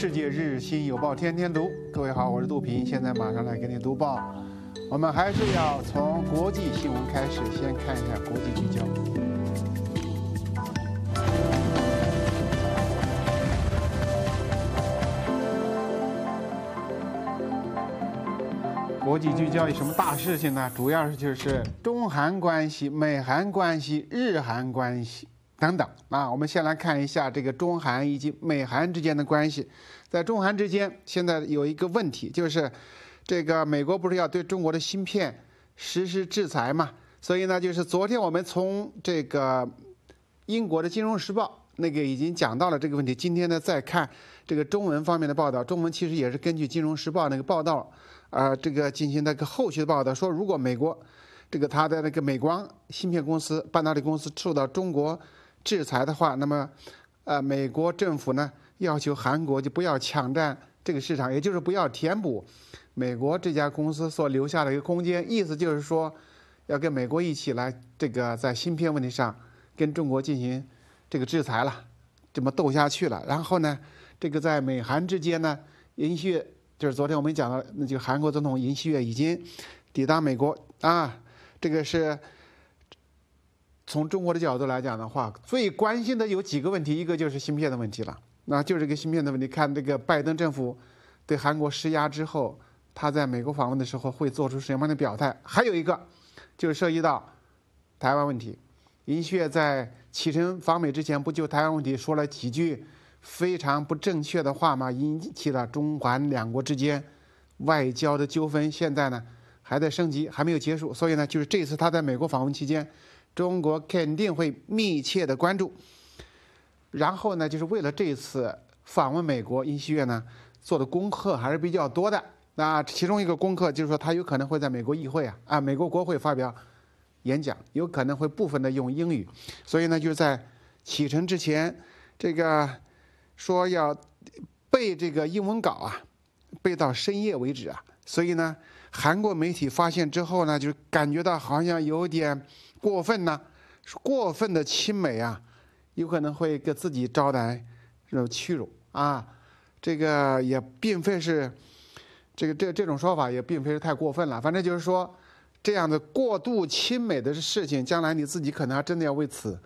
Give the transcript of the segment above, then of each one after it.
世界日新有报，天天读。各位好，我是杜平，现在马上来给你读报。我们还是要从国际新闻开始，先看一下国际聚焦。国际聚焦有什么大事情呢？主要就是中韩关系、美韩关系、日韩关系。等等啊，我们先来看一下这个中韩以及美韩之间的关系。在中韩之间，现在有一个问题，就是这个美国不是要对中国的芯片实施制裁嘛？所以呢，就是昨天我们从这个英国的《金融时报》那个已经讲到了这个问题。今天呢，再看这个中文方面的报道，中文其实也是根据《金融时报》那个报道，呃，这个进行那个后续的报道，说如果美国这个它的那个美光芯片公司、半导体公司受到中国。制裁的话，那么，呃，美国政府呢要求韩国就不要抢占这个市场，也就是不要填补美国这家公司所留下的一个空间，意思就是说，要跟美国一起来这个在芯片问题上跟中国进行这个制裁了，这么斗下去了。然后呢，这个在美韩之间呢，尹锡就是昨天我们讲的，那就韩国总统尹锡月已经抵达美国啊，这个是。从中国的角度来讲的话，最关心的有几个问题，一个就是芯片的问题了，那就是个芯片的问题。看这个拜登政府对韩国施压之后，他在美国访问的时候会做出什么样的表态？还有一个就是涉及到台湾问题。尹雪在启程访美之前，不就台湾问题说了几句非常不正确的话吗？引起了中韩两国之间外交的纠纷，现在呢还在升级，还没有结束。所以呢，就是这次他在美国访问期间。中国肯定会密切的关注，然后呢，就是为了这次访问美国，尹锡悦呢做的功课还是比较多的。那其中一个功课就是说，他有可能会在美国议会啊，啊美国国会发表演讲，有可能会部分的用英语，所以呢，就在启程之前，这个说要背这个英文稿啊，背到深夜为止啊。所以呢，韩国媒体发现之后呢，就感觉到好像有点过分呢，过分的亲美啊，有可能会给自己招来这种屈辱啊。这个也并非是这个这这种说法也并非是太过分了，反正就是说，这样的过度亲美的事情，将来你自己可能还真的要为此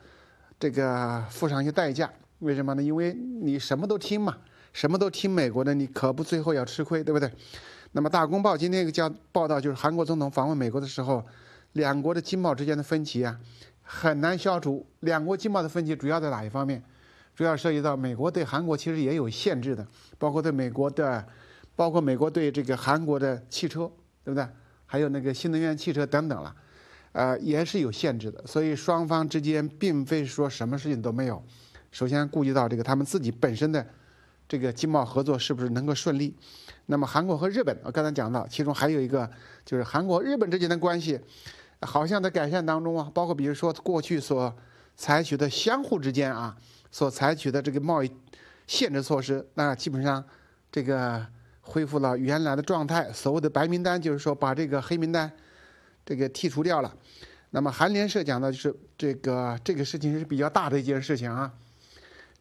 这个付上一些代价。为什么呢？因为你什么都听嘛，什么都听美国的，你可不最后要吃亏，对不对？那么《大公报》今天一个叫报道，就是韩国总统访问美国的时候，两国的经贸之间的分歧啊，很难消除。两国经贸的分歧主要在哪一方面？主要涉及到美国对韩国其实也有限制的，包括对美国的，包括美国对这个韩国的汽车，对不对？还有那个新能源汽车等等了，呃，也是有限制的。所以双方之间并非说什么事情都没有。首先顾及到这个他们自己本身的。这个经贸合作是不是能够顺利？那么韩国和日本，我刚才讲到，其中还有一个就是韩国、日本之间的关系，好像在改善当中啊。包括比如说过去所采取的相互之间啊所采取的这个贸易限制措施，那基本上这个恢复了原来的状态。所谓的白名单，就是说把这个黑名单这个剔除掉了。那么韩联社讲的，就是这个这个事情是比较大的一件事情啊。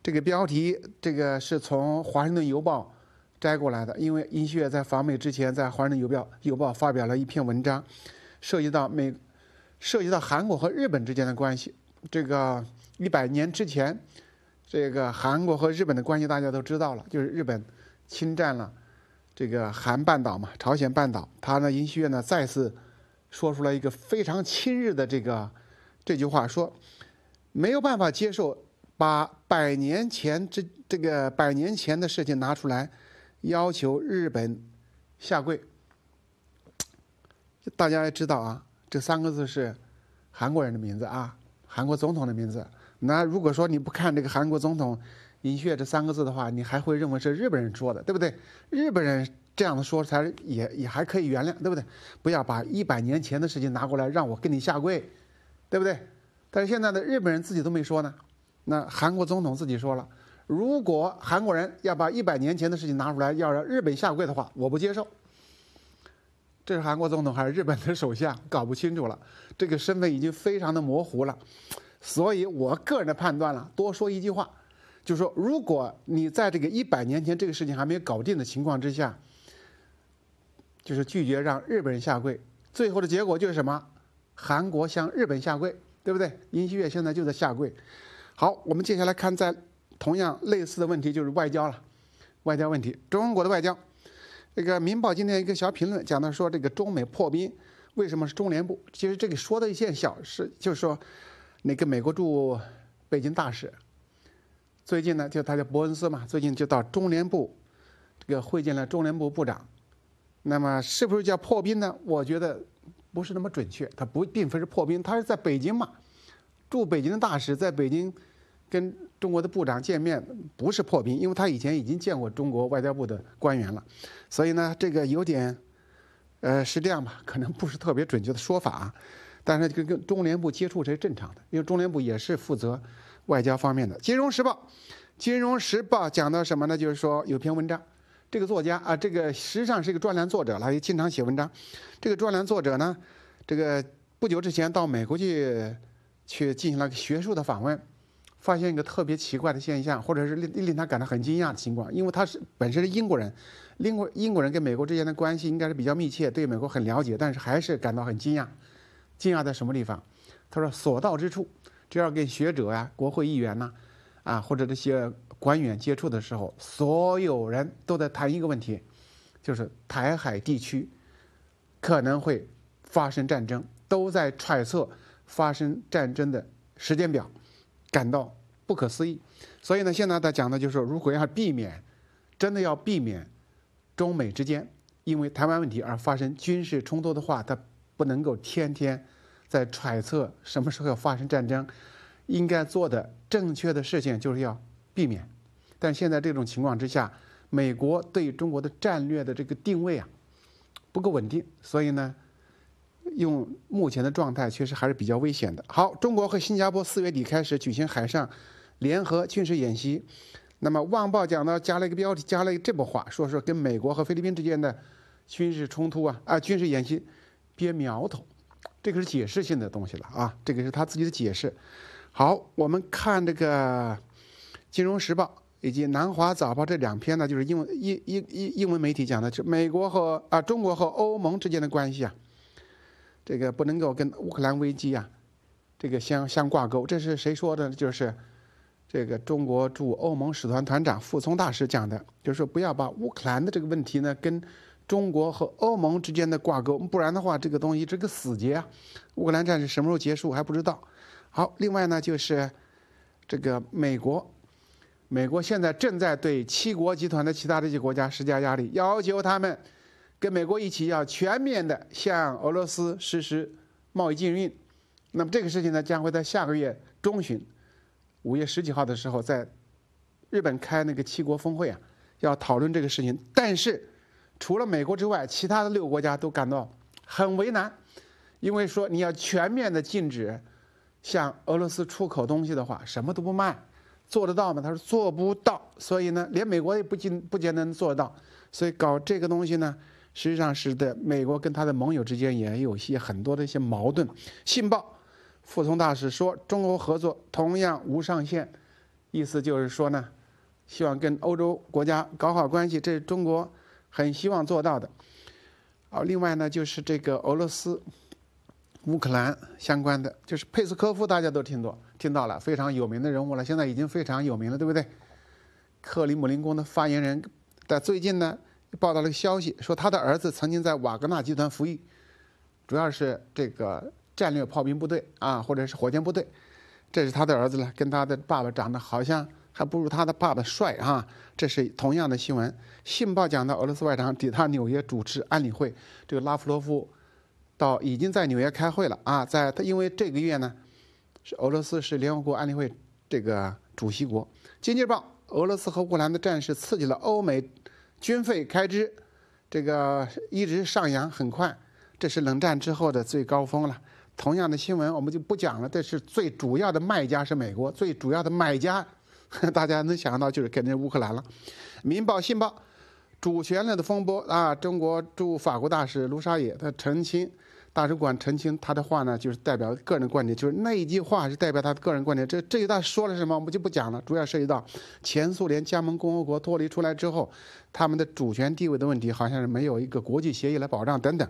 这个标题，这个是从《华盛顿邮报》摘过来的，因为尹锡悦在访美之前，在《华盛顿邮报》邮报发表了一篇文章，涉及到美、涉及到韩国和日本之间的关系。这个一百年之前，这个韩国和日本的关系大家都知道了，就是日本侵占了这个韩半岛嘛，朝鲜半岛。他呢，尹锡悦呢再次说出了一个非常亲日的这个这句话，说没有办法接受。把百年前这这个百年前的事情拿出来，要求日本下跪。大家也知道啊，这三个字是韩国人的名字啊，韩国总统的名字。那如果说你不看这个韩国总统尹雪这三个字的话，你还会认为是日本人说的，对不对？日本人这样的说才也也还可以原谅，对不对？不要把一百年前的事情拿过来让我跟你下跪，对不对？但是现在的日本人自己都没说呢。那韩国总统自己说了：“如果韩国人要把一百年前的事情拿出来，要让日本下跪的话，我不接受。”这是韩国总统还是日本的首相，搞不清楚了。这个身份已经非常的模糊了。所以我个人的判断了，多说一句话，就是说，如果你在这个一百年前这个事情还没有搞定的情况之下，就是拒绝让日本人下跪，最后的结果就是什么？韩国向日本下跪，对不对？尹锡月现在就在下跪。好，我们接下来看，在同样类似的问题就是外交了，外交问题，中国的外交。这个《民报》今天一个小评论讲到说，这个中美破冰，为什么是中联部？其实这个说的一件小事，就是说，那个美国驻北京大使，最近呢，就他叫伯恩斯嘛，最近就到中联部这个会见了中联部部长。那么是不是叫破冰呢？我觉得不是那么准确，他不并非是破冰，他是在北京嘛。驻北京的大使在北京跟中国的部长见面，不是破冰，因为他以前已经见过中国外交部的官员了，所以呢，这个有点，呃，是这样吧，可能不是特别准确的说法，但是跟跟中联部接触这是正常的，因为中联部也是负责外交方面的。《金融时报》《金融时报》讲到什么呢？就是说有篇文章，这个作家啊，这个实际上是一个专栏作者了，也经常写文章。这个专栏作者呢，这个不久之前到美国去。去进行了学术的访问，发现一个特别奇怪的现象，或者是令令他感到很惊讶的情况。因为他是本身是英国人，英国英国人跟美国之间的关系应该是比较密切，对美国很了解，但是还是感到很惊讶。惊讶在什么地方？他说，所到之处，只要跟学者呀、国会议员呐，啊，或者这些官员接触的时候，所有人都在谈一个问题，就是台海地区可能会发生战争，都在揣测。发生战争的时间表，感到不可思议。所以呢，现在他讲的就是说，如果要避免，真的要避免中美之间因为台湾问题而发生军事冲突的话，他不能够天天在揣测什么时候要发生战争。应该做的正确的事情就是要避免。但现在这种情况之下，美国对中国的战略的这个定位啊不够稳定，所以呢。用目前的状态确实还是比较危险的。好，中国和新加坡四月底开始举行海上联合军事演习，那么《旺报》讲呢，加了一个标题，加了一这么话，说是跟美国和菲律宾之间的军事冲突啊啊，军事演习憋苗头，这个是解释性的东西了啊，这个是他自己的解释。好，我们看这个《金融时报》以及《南华早报》这两篇呢，就是英文英英英英文媒体讲的，是美国和啊中国和欧盟之间的关系啊。这个不能够跟乌克兰危机啊，这个相相挂钩。这是谁说的？就是这个中国驻欧盟使团团长傅聪大使讲的，就说不要把乌克兰的这个问题呢跟中国和欧盟之间的挂钩，不然的话，这个东西这个死结啊，乌克兰战争什么时候结束还不知道。好，另外呢就是这个美国，美国现在正在对七国集团的其他这些国家施加压力，要求他们。跟美国一起要全面的向俄罗斯实施贸易禁运，那么这个事情呢，将会在下个月中旬，五月十几号的时候，在日本开那个七国峰会啊，要讨论这个事情。但是，除了美国之外，其他的六个国家都感到很为难，因为说你要全面的禁止向俄罗斯出口东西的话，什么都不卖，做得到吗？他说做不到，所以呢，连美国也不尽不得能做得到，所以搞这个东西呢。实际上是在美国跟他的盟友之间也有些很多的一些矛盾。信报副总大使说，中欧合作同样无上限，意思就是说呢，希望跟欧洲国家搞好关系，这是中国很希望做到的。啊，另外呢就是这个俄罗斯乌克兰相关的，就是佩斯科夫，大家都听过，听到了非常有名的人物了，现在已经非常有名了，对不对？克里姆林宫的发言人在最近呢。报道了个消息，说他的儿子曾经在瓦格纳集团服役，主要是这个战略炮兵部队啊，或者是火箭部队。这是他的儿子了，跟他的爸爸长得好像，还不如他的爸爸帅啊。这是同样的新闻。《信报》讲到俄罗斯外长抵达纽约主持安理会，这个拉夫罗夫到已经在纽约开会了啊，在他因为这个月呢是俄罗斯是联合国安理会这个主席国。《经济日报》俄罗斯和乌克兰的战事刺激了欧美。军费开支，这个一直上扬很快，这是冷战之后的最高峰了。同样的新闻我们就不讲了。这是最主要的卖家是美国，最主要的买家，大家能想到就是肯定乌克兰了。《民报》《信报》，主权律的风波啊！中国驻法国大使卢沙野的澄清。大使馆澄清，他的话呢，就是代表个人观点，就是那一句话是代表他个人观点。这这一段说了什么，我们就不讲了。主要涉及到前苏联加盟共和国脱离出来之后，他们的主权地位的问题，好像是没有一个国际协议来保障等等。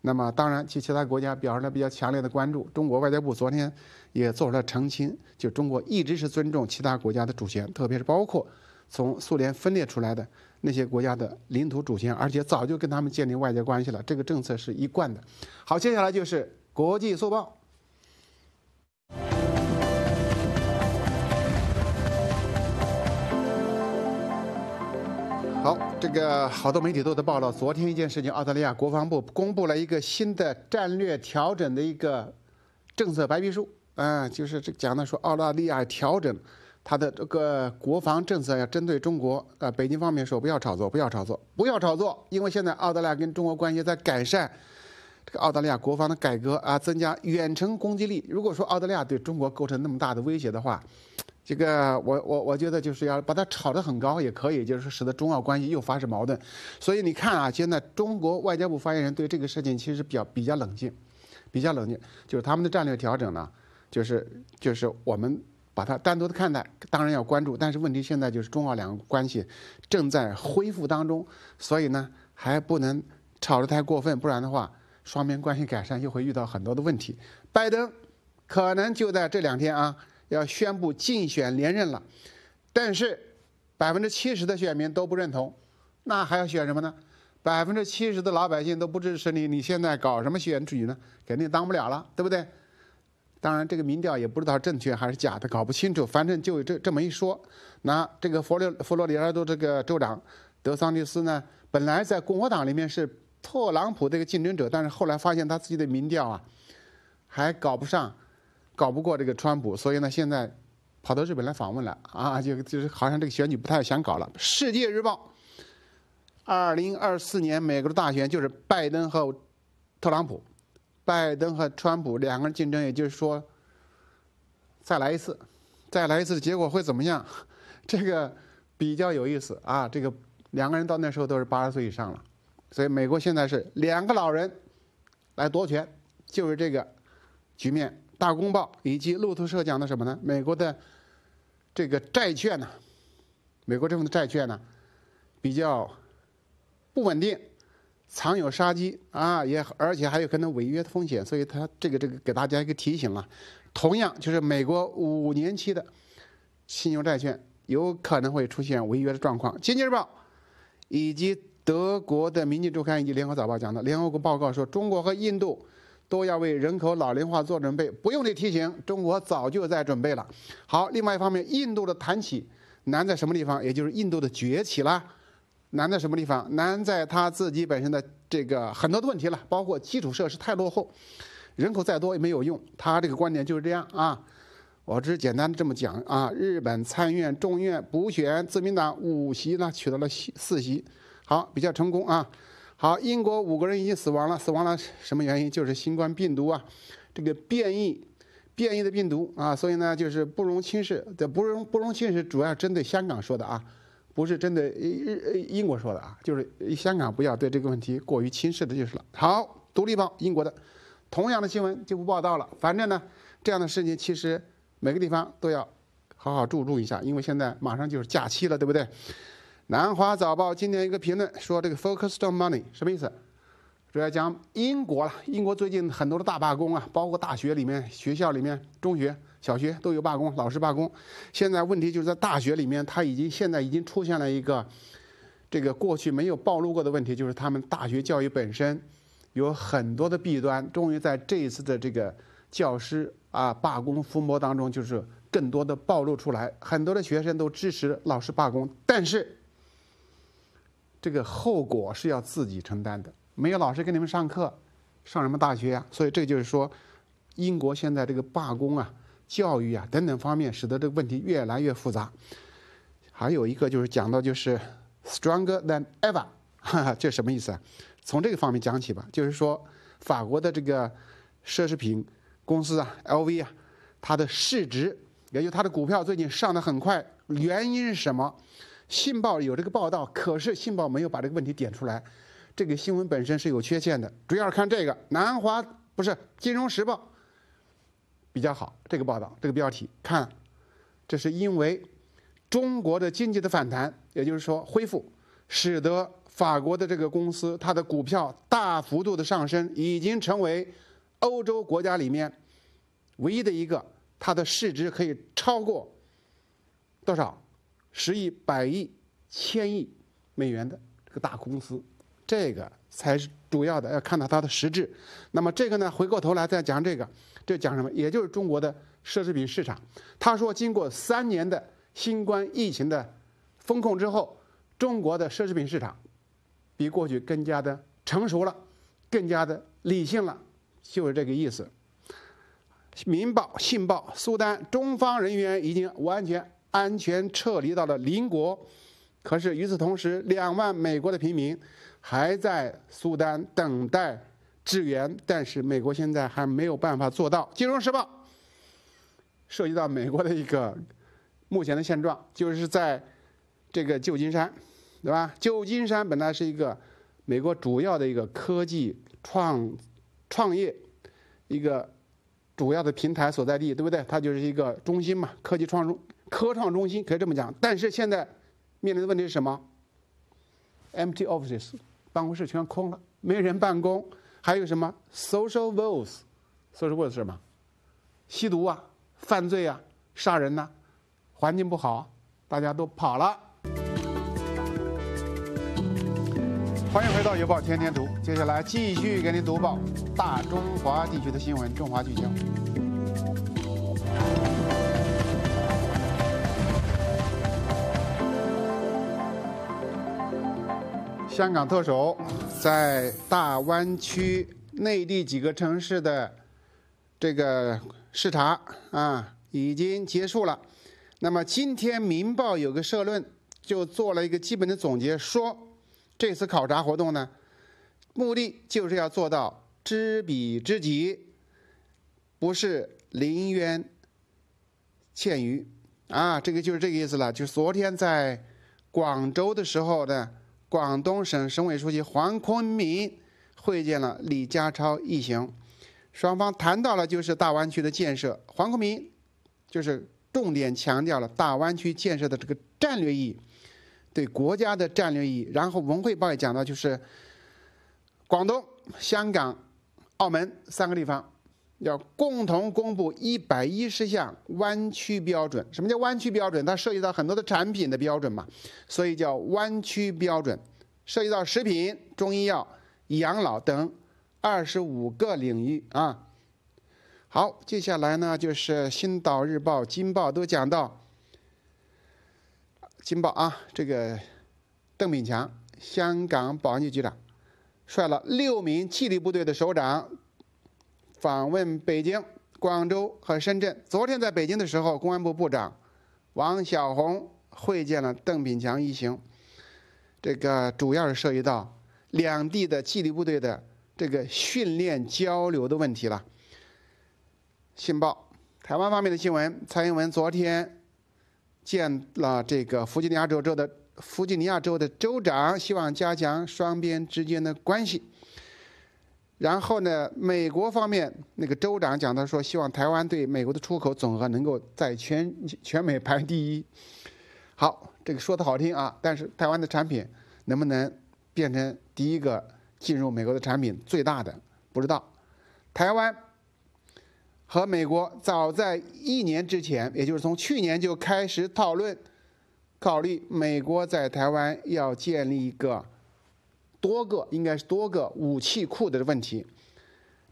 那么，当然其其他国家表示了比较强烈的关注。中国外交部昨天也做出了澄清，就中国一直是尊重其他国家的主权，特别是包括。从苏联分裂出来的那些国家的领土主权，而且早就跟他们建立外交关系了，这个政策是一贯的。好，接下来就是国际速报。好，这个好多媒体都在报道，昨天一件事情，澳大利亚国防部公布了一个新的战略调整的一个政策白皮书，啊，就是这讲的说澳大利亚调整。他的这个国防政策要针对中国，呃，北京方面说不要炒作，不要炒作，不要炒作，因为现在澳大利亚跟中国关系在改善，这个澳大利亚国防的改革啊，增加远程攻击力。如果说澳大利亚对中国构成那么大的威胁的话，这个我我我觉得就是要把它炒得很高也可以，就是使得中澳关系又发生矛盾。所以你看啊，现在中国外交部发言人对这个事情其实比较比较冷静，比较冷静，就是他们的战略调整呢，就是就是我们。把它单独的看待，当然要关注，但是问题现在就是中澳两个关系正在恢复当中，所以呢还不能吵得太过分，不然的话双边关系改善又会遇到很多的问题。拜登可能就在这两天啊要宣布竞选连任了，但是百分之七十的选民都不认同，那还要选什么呢？百分之七十的老百姓都不支持你，你现在搞什么选举呢？肯定当不了了，对不对？当然，这个民调也不知道正确还是假的，搞不清楚。反正就这这么一说，那这个佛罗佛罗里达州这个州长德桑蒂斯呢，本来在共和党里面是特朗普这个竞争者，但是后来发现他自己的民调啊，还搞不上，搞不过这个川普，所以呢，现在跑到日本来访问了啊，就就是好像这个选举不太想搞了。《世界日报》，二零二四年美国的大选就是拜登和特朗普。拜登和川普两个人竞争，也就是说，再来一次，再来一次，结果会怎么样？这个比较有意思啊！这个两个人到那时候都是八十岁以上了，所以美国现在是两个老人来夺权，就是这个局面。大公报以及路透社讲的什么呢？美国的这个债券呢，美国政府的债券呢，比较不稳定。藏有杀机啊，也而且还有可能违约的风险，所以他这个这个给大家一个提醒了。同样，就是美国五年期的信用债券有可能会出现违约的状况。《经济日报》以及德国的《明镜周刊》以及《联合早报》讲的，联合国报告说，中国和印度都要为人口老龄化做准备。不用你提醒，中国早就在准备了。好，另外一方面，印度的谈起难在什么地方，也就是印度的崛起了。难在什么地方？难在他自己本身的这个很多的问题了，包括基础设施太落后，人口再多也没有用。他这个观点就是这样啊。我只是简单的这么讲啊。日本参院、众院补选，自民党五席呢取得了四席，好，比较成功啊。好，英国五个人已经死亡了，死亡了什么原因？就是新冠病毒啊，这个变异，变异的病毒啊，所以呢就是不容轻视。这不容不容轻视，主要针对香港说的啊。不是针对英英国说的啊，就是香港不要对这个问题过于轻视的，就是了。好，独立报英国的，同样的新闻就不报道了。反正呢，这样的事情其实每个地方都要好好注重一下，因为现在马上就是假期了，对不对？《南华早报》今天一个评论说：“这个 focus on money” 什么意思？主要讲英国了，英国最近很多的大罢工啊，包括大学里面、学校里面、中学。小学都有罢工，老师罢工。现在问题就是在大学里面，他已经现在已经出现了一个这个过去没有暴露过的问题，就是他们大学教育本身有很多的弊端，终于在这一次的这个教师啊罢工风波当中，就是更多的暴露出来。很多的学生都支持老师罢工，但是这个后果是要自己承担的，没有老师给你们上课，上什么大学呀？所以这就是说，英国现在这个罢工啊。教育啊等等方面，使得这个问题越来越复杂。还有一个就是讲到就是 stronger than ever，哈哈，这什么意思啊？从这个方面讲起吧，就是说法国的这个奢侈品公司啊，LV 啊，它的市值，也就它的股票最近上的很快，原因是什么？信报有这个报道，可是信报没有把这个问题点出来，这个新闻本身是有缺陷的。主要是看这个南华不是金融时报。比较好，这个报道，这个标题，看，这是因为中国的经济的反弹，也就是说恢复，使得法国的这个公司它的股票大幅度的上升，已经成为欧洲国家里面唯一的一个，它的市值可以超过多少十亿、百亿、千亿美元的这个大公司，这个才是主要的，要看到它的实质。那么这个呢，回过头来再讲这个。这讲什么？也就是中国的奢侈品市场。他说，经过三年的新冠疫情的风控之后，中国的奢侈品市场比过去更加的成熟了，更加的理性了，就是这个意思。《民报》《信报》，苏丹中方人员已经完全安全撤离到了邻国，可是与此同时，两万美国的平民还在苏丹等待。支援，但是美国现在还没有办法做到。《金融时报》涉及到美国的一个目前的现状，就是在这个旧金山，对吧？旧金山本来是一个美国主要的一个科技创创业一个主要的平台所在地，对不对？它就是一个中心嘛，科技创中科创中心可以这么讲。但是现在面临的问题是什么？Empty offices，办公室全空了，没有人办公。还有什么 social woes，social woes 是什么？吸毒啊，犯罪啊，杀人呐，环境不好，大家都跑了。欢迎回到《邮报天天读》，接下来继续给您读报，大中华地区的新闻，中华聚焦。香港特首。在大湾区内地几个城市的这个视察啊，已经结束了。那么今天《民报》有个社论就做了一个基本的总结，说这次考察活动呢，目的就是要做到知彼知己，不是临渊羡鱼啊。这个就是这个意思了。就昨天在广州的时候呢。广东省省委书记黄坤明会见了李家超一行，双方谈到了就是大湾区的建设。黄坤明就是重点强调了大湾区建设的这个战略意义，对国家的战略意义。然后文汇报也讲到，就是广东、香港、澳门三个地方。要共同公布一百一十项弯曲标准。什么叫弯曲标准？它涉及到很多的产品的标准嘛，所以叫弯曲标准，涉及到食品、中医药、养老等二十五个领域啊。好，接下来呢，就是《星岛日报》《金报》都讲到，《金报》啊，这个邓炳强，香港保安局局长，率了六名纪律部队的首长。访问北京、广州和深圳。昨天在北京的时候，公安部部长王小红会见了邓炳强一行。这个主要是涉及到两地的纪律部队的这个训练交流的问题了。信报，台湾方面的新闻：蔡英文昨天见了这个弗吉尼亚州州的弗吉尼亚州的州长，希望加强双边之间的关系。然后呢？美国方面那个州长讲的说，希望台湾对美国的出口总额能够在全全美排第一。好，这个说的好听啊，但是台湾的产品能不能变成第一个进入美国的产品最大的，不知道。台湾和美国早在一年之前，也就是从去年就开始讨论，考虑美国在台湾要建立一个。多个应该是多个武器库的问题，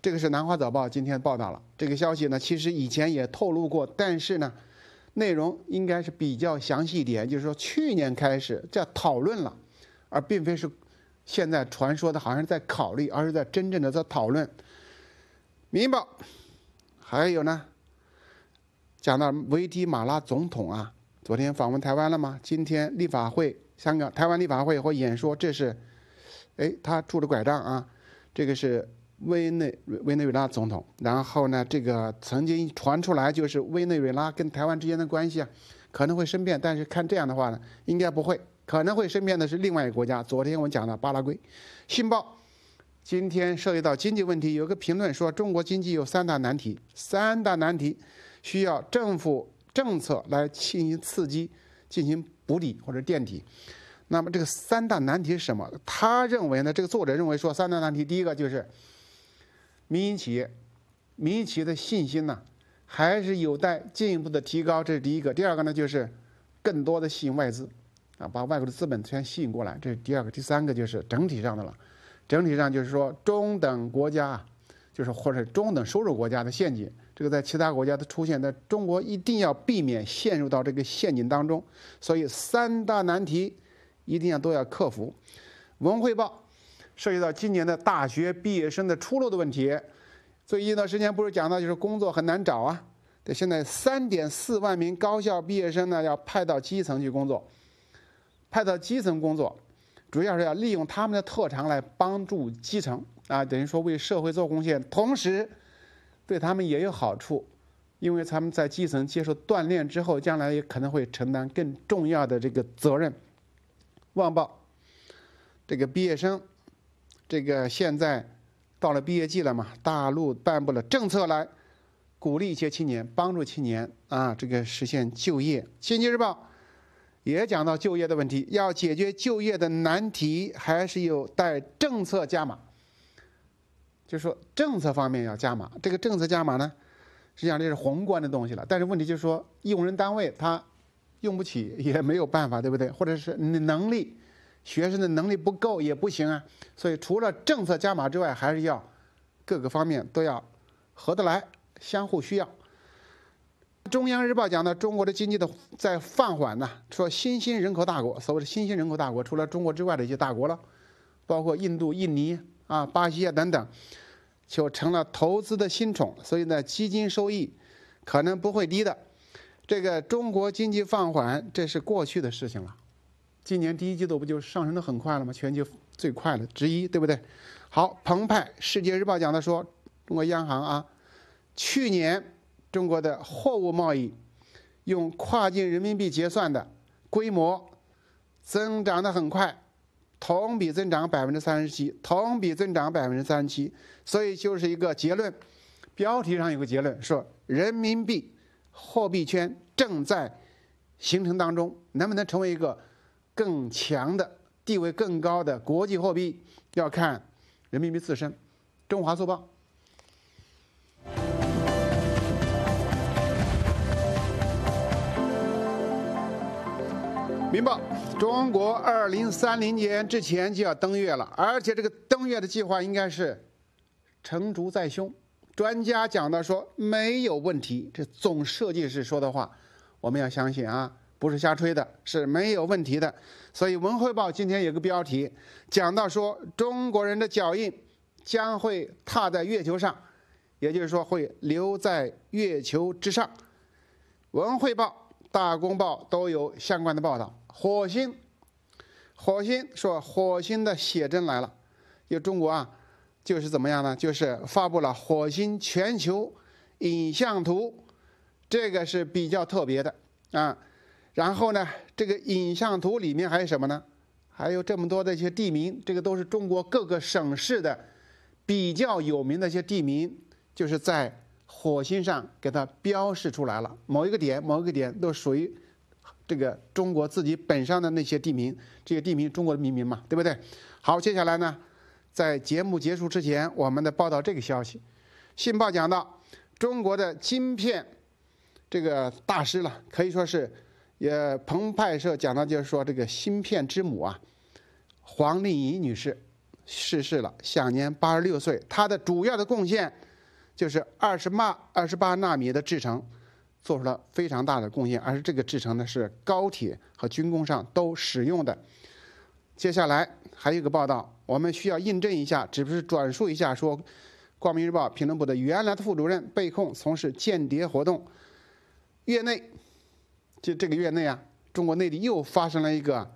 这个是《南华早报》今天报道了这个消息呢。其实以前也透露过，但是呢，内容应该是比较详细一点，就是说去年开始在讨论了，而并非是现在传说的好像是在考虑，而是在真正的在讨论。民报，还有呢，讲到危地马拉总统啊，昨天访问台湾了吗？今天立法会香港台湾立法会会演说，这是。哎，他拄着拐杖啊，这个是委内委内瑞拉总统。然后呢，这个曾经传出来就是委内瑞拉跟台湾之间的关系啊，可能会生变。但是看这样的话呢，应该不会。可能会生变的是另外一个国家。昨天我讲了巴拉圭，信报今天涉及到经济问题，有个评论说中国经济有三大难题，三大难题需要政府政策来进行刺激、进行补底或者垫底。那么这个三大难题是什么？他认为呢，这个作者认为说，三大难题，第一个就是民营企业，民营企业的信心呢还是有待进一步的提高，这是第一个。第二个呢，就是更多的吸引外资，啊，把外国的资本全吸引过来，这是第二个。第三个就是整体上的了，整体上就是说中等国家，就是或者中等收入国家的陷阱，这个在其他国家的出现，在中国一定要避免陷入到这个陷阱当中。所以三大难题。一定要都要克服。文汇报涉及到今年的大学毕业生的出路的问题，最近一段时间不是讲到就是工作很难找啊。对，现在三点四万名高校毕业生呢，要派到基层去工作，派到基层工作，主要是要利用他们的特长来帮助基层啊，等于说为社会做贡献，同时对他们也有好处，因为他们在基层接受锻炼之后，将来也可能会承担更重要的这个责任。《望报》这个毕业生，这个现在到了毕业季了嘛？大陆颁布了政策来鼓励一些青年，帮助青年啊，这个实现就业。《新京报》也讲到就业的问题，要解决就业的难题，还是有待政策加码。就说政策方面要加码，这个政策加码呢，实际上这是宏观的东西了。但是问题就是说，用人单位他。用不起也没有办法，对不对？或者是你能力，学生的能力不够也不行啊。所以除了政策加码之外，还是要各个方面都要合得来，相互需要。中央日报讲的，中国的经济的在放缓呢，说新兴人口大国，所谓的新兴人口大国，除了中国之外的一些大国了，包括印度、印尼啊、巴西啊等等，就成了投资的新宠，所以呢，基金收益可能不会低的。这个中国经济放缓，这是过去的事情了。今年第一季度不就上升的很快了吗？全球最快的之一，对不对？好，澎湃世界日报讲的说，中国央行啊，去年中国的货物贸易用跨境人民币结算的规模增长的很快，同比增长百分之三十七，同比增长百分之三十七。所以就是一个结论，标题上有个结论说人民币。货币圈正在形成当中，能不能成为一个更强的、地位更高的国际货币，要看人民币自身。《中华速报》。《民报》，中国二零三零年之前就要登月了，而且这个登月的计划应该是成竹在胸。专家讲的说没有问题，这总设计师说的话，我们要相信啊，不是瞎吹的，是没有问题的。所以《文汇报》今天有个标题讲到说，中国人的脚印将会踏在月球上，也就是说会留在月球之上。《文汇报》、《大公报》都有相关的报道。火星，火星说火星的写真来了，有中国啊。就是怎么样呢？就是发布了火星全球影像图，这个是比较特别的啊。然后呢，这个影像图里面还有什么呢？还有这么多的一些地名，这个都是中国各个省市的比较有名的一些地名，就是在火星上给它标示出来了。某一个点，某一个点都属于这个中国自己本上的那些地名，这些地名中国的命名嘛，对不对？好，接下来呢？在节目结束之前，我们的报道这个消息，信报讲到中国的芯片这个大师了，可以说是，呃，澎湃社讲到就是说这个芯片之母啊，黄丽仪女士逝世了，享年八十六岁。她的主要的贡献就是二十码二十八纳米的制成，做出了非常大的贡献，而这个制成呢是高铁和军工上都使用的。接下来还有一个报道，我们需要印证一下，只不是转述一下：说，《光明日报》评论部的原来的副主任被控从事间谍活动。月内，就这个月内啊，中国内地又发生了一个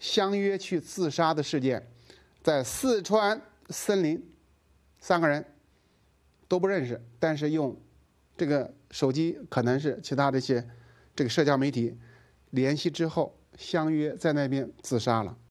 相约去自杀的事件，在四川森林，三个人都不认识，但是用这个手机，可能是其他的一些这个社交媒体联系之后，相约在那边自杀了。